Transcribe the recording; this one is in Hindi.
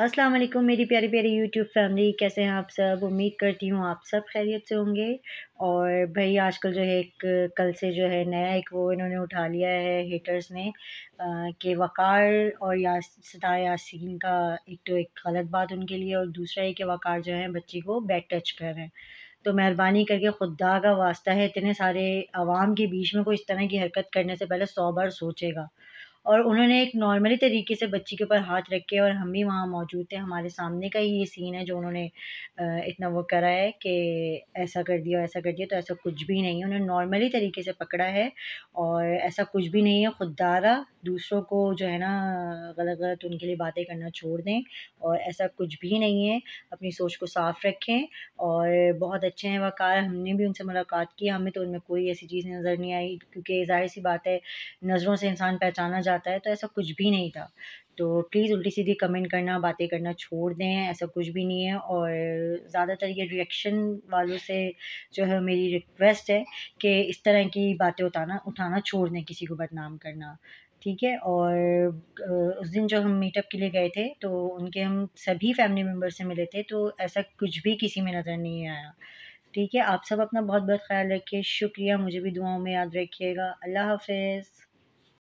अस्सलाम वालेकुम मेरी प्यारी प्यारी यूट्यूब फैमिली कैसे हैं आप सब उम्मीद करती हूँ आप सब खैरियत से होंगे और भाई आजकल जो है एक कल से जो है नया एक वो इन्होंने उठा लिया है हेटर्स ने कि वक़ार और या सदा यासीन का एक तो एक गलत बात उनके लिए और दूसरा ये कि वक़ार जो है बच्ची को बैक टच कर रहे हैं तो मेहरबानी करके खुदा का वास्ता है इतने सारे आवाम के बीच में कोई इस तरह की हरकत करने से पहले सौ बार सोचेगा और उन्होंने एक नॉर्मली तरीके से बच्ची के ऊपर हाथ रखे और हम भी वहाँ मौजूद थे हमारे सामने का ही ये सीन है जो उन्होंने इतना वो करा है कि ऐसा कर दिया ऐसा कर दिया तो ऐसा कुछ भी नहीं है उन्होंने नॉर्मली तरीके से पकड़ा है और ऐसा कुछ भी नहीं है खुद दारा दूसरों को जो है ना गलत गलत उनके लिए बातें करना छोड़ दें और ऐसा कुछ भी नहीं है अपनी सोच को साफ़ रखें और बहुत अच्छे हैं वकार हमने भी उनसे मुलाकात की हमें तो उनमें कोई ऐसी चीज़ नज़र नहीं आई क्योंकि जाहिर सी बात है नज़रों से इंसान पहचाना जाता है तो ऐसा कुछ भी नहीं था तो प्लीज़ उल्टी सीधी कमेंट करना बातें करना छोड़ दें ऐसा कुछ भी नहीं है और ज़्यादातर ये रिएक्शन वालों से जो है मेरी रिक्वेस्ट है कि इस तरह की बातें उठाना उठाना छोड़ दें किसी को बदनाम करना ठीक है और उस दिन जो हम मीटअप के लिए गए थे तो उनके हम सभी फैमिली मेम्बर से मिले थे तो ऐसा कुछ भी किसी में नज़र नहीं आया ठीक है आप सब अपना बहुत बहुत ख्याल रखिए शुक्रिया मुझे भी दुआओं में याद रखिएगा अल्लाह हाफिज़